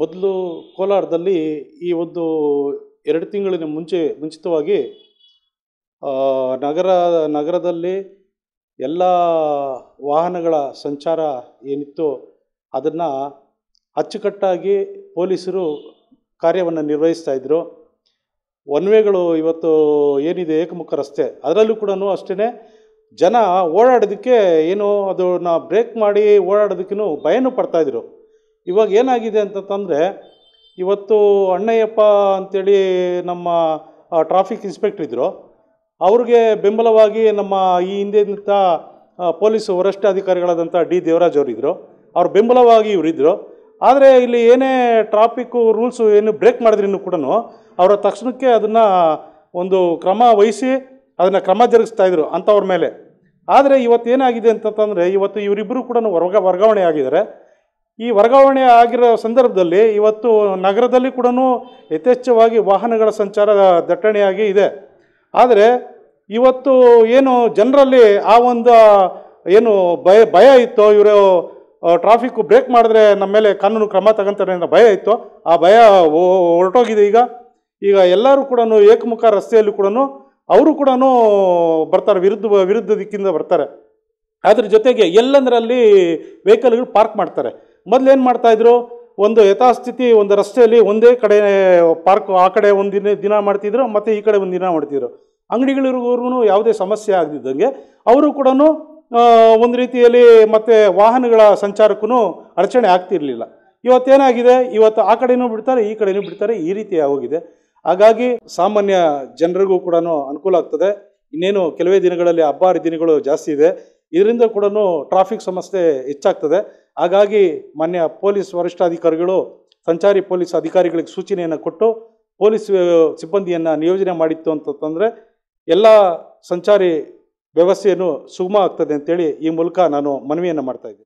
ಮೊದಲು ಕೋಲಾರದಲ್ಲಿ ಈ ಒಂದು ಎರಡು ತಿಂಗಳಿನ ಮುಂಚೆ ಮುಂಚಿತವಾಗಿ ನಗರ ನಗರದಲ್ಲಿ ಎಲ್ಲ ವಾಹನಗಳ ಸಂಚಾರ ಏನಿತ್ತು ಅದನ್ನು ಅಚ್ಚುಕಟ್ಟಾಗಿ ಪೊಲೀಸರು ಕಾರ್ಯವನ್ನು ನಿರ್ವಹಿಸ್ತಾ ಇದ್ದರು ವೇಗಳು ಇವತ್ತು ಏನಿದೆ ಏಕಮುಖ ರಸ್ತೆ ಅದರಲ್ಲೂ ಕೂಡ ಅಷ್ಟೇ ಜನ ಓಡಾಡೋದಕ್ಕೆ ಏನು ಅದನ್ನು ಬ್ರೇಕ್ ಮಾಡಿ ಓಡಾಡೋದಕ್ಕೂ ಭಯನೂ ಪಡ್ತಾಯಿದ್ರು ಇವಾಗ ಏನಾಗಿದೆ ಅಂತಂತಂದರೆ ಇವತ್ತು ಅಣ್ಣಯ್ಯಪ್ಪ ಅಂಥೇಳಿ ನಮ್ಮ ಟ್ರಾಫಿಕ್ ಇನ್ಸ್ಪೆಕ್ಟ್ರ್ ಇದ್ದರು ಅವ್ರಿಗೆ ಬೆಂಬಲವಾಗಿ ನಮ್ಮ ಈ ಹಿಂದಿನಂಥ ಪೊಲೀಸ್ ಅಧಿಕಾರಿಗಳಾದಂಥ ಡಿ ದೇವರಾಜ್ ಅವರಿದ್ದರು ಅವ್ರ ಬೆಂಬಲವಾಗಿ ಇವರಿದ್ದರು ಆದರೆ ಇಲ್ಲಿ ಏನೇ ಟ್ರಾಫಿಕ್ಕು ರೂಲ್ಸು ಏನು ಬ್ರೇಕ್ ಮಾಡಿದ್ರೂ ಕೂಡ ಅವರ ತಕ್ಷಣಕ್ಕೆ ಅದನ್ನು ಒಂದು ಕ್ರಮ ವಹಿಸಿ ಅದನ್ನು ಕ್ರಮ ಜರುಗಿಸ್ತಾ ಇದ್ರು ಅಂಥವ್ರ ಮೇಲೆ ಆದರೆ ಇವತ್ತು ಏನಾಗಿದೆ ಅಂತಂತಂದರೆ ಇವತ್ತು ಇವರಿಬ್ಬರು ಕೂಡ ವರ್ಗ ವರ್ಗಾವಣೆ ಆಗಿದ್ದಾರೆ ಈ ವರ್ಗಾವಣೆ ಆಗಿರೋ ಸಂದರ್ಭದಲ್ಲಿ ಇವತ್ತು ನಗರದಲ್ಲಿ ಕೂಡ ಯಥೇಚ್ಛವಾಗಿ ವಾಹನಗಳ ಸಂಚಾರ ದಟ್ಟಣೆಯಾಗಿ ಇದೆ ಆದರೆ ಇವತ್ತು ಏನು ಜನರಲ್ಲಿ ಆ ಒಂದು ಏನು ಭಯ ಭಯ ಇತ್ತು ಇವರು ಟ್ರಾಫಿಕ್ಕು ಬ್ರೇಕ್ ಮಾಡಿದ್ರೆ ನಮ್ಮ ಮೇಲೆ ಕಾನೂನು ಕ್ರಮ ತಗೊಂತಾರೆ ಅನ್ನೋ ಭಯ ಇತ್ತು ಆ ಭಯ ಹೊರಟೋಗಿದೆ ಈಗ ಈಗ ಎಲ್ಲರೂ ಕೂಡ ಏಕಮುಖ ರಸ್ತೆಯಲ್ಲಿ ಕೂಡ ಅವರು ಕೂಡ ಬರ್ತಾರೆ ವಿರುದ್ಧ ವಿರುದ್ಧ ದಿಕ್ಕಿಂದ ಬರ್ತಾರೆ ಅದ್ರ ಜೊತೆಗೆ ಎಲ್ಲಂದರಲ್ಲಿ ವೆಹಿಕಲ್ಗಳು ಪಾರ್ಕ್ ಮಾಡ್ತಾರೆ ಮೊದಲೇನು ಮಾಡ್ತಾಯಿದ್ರು ಒಂದು ಯಥಾಸ್ಥಿತಿ ಒಂದು ರಸ್ತೆಯಲ್ಲಿ ಒಂದೇ ಕಡೆ ಪಾರ್ಕ್ ಆ ಕಡೆ ಒಂದು ದಿನ ದಿನ ಮಾಡ್ತಿದ್ರು ಮತ್ತು ಈ ಕಡೆ ಒಂದು ದಿನ ಮಾಡ್ತಿದ್ರು ಅಂಗಡಿಗಳಿಗೂ ಯಾವುದೇ ಸಮಸ್ಯೆ ಆಗದಿದ್ದಂಗೆ ಅವರು ಕೂಡ ಒಂದು ರೀತಿಯಲ್ಲಿ ಮತ್ತು ವಾಹನಗಳ ಸಂಚಾರಕ್ಕೂ ಅಡಚಣೆ ಆಗ್ತಿರಲಿಲ್ಲ ಇವತ್ತೇನಾಗಿದೆ ಇವತ್ತು ಆ ಕಡೆಯೂ ಬಿಡ್ತಾರೆ ಈ ಕಡೆಯೂ ಬಿಡ್ತಾರೆ ಈ ರೀತಿ ಹೋಗಿದೆ ಹಾಗಾಗಿ ಸಾಮಾನ್ಯ ಜನರಿಗೂ ಕೂಡ ಅನುಕೂಲ ಆಗ್ತದೆ ಇನ್ನೇನು ಕೆಲವೇ ದಿನಗಳಲ್ಲಿ ಹಬ್ಬ ಹರಿದಿನಗಳು ಜಾಸ್ತಿ ಇದೆ ಇದರಿಂದ ಕೂಡ ಟ್ರಾಫಿಕ್ ಸಮಸ್ಯೆ ಹೆಚ್ಚಾಗ್ತದೆ ಹಾಗಾಗಿ ಮಾನ್ಯ ಪೊಲೀಸ್ ವರಿಷ್ಠಾಧಿಕಾರಿಗಳು ಸಂಚಾರಿ ಪೊಲೀಸ್ ಅಧಿಕಾರಿಗಳಿಗೆ ಸೂಚನೆಯನ್ನು ಕೊಟ್ಟು ಪೊಲೀಸ್ ಸಿಬ್ಬಂದಿಯನ್ನು ನಿಯೋಜನೆ ಮಾಡಿತ್ತು ಅಂತಂದರೆ ಎಲ್ಲ ಸಂಚಾರಿ ವ್ಯವಸ್ಥೆಯನ್ನು ಸುಗಮ ಆಗ್ತದೆ ಅಂತೇಳಿ ಈ ಮೂಲಕ ನಾನು ಮನವಿಯನ್ನು ಮಾಡ್ತಾ ಇದ್ದೀನಿ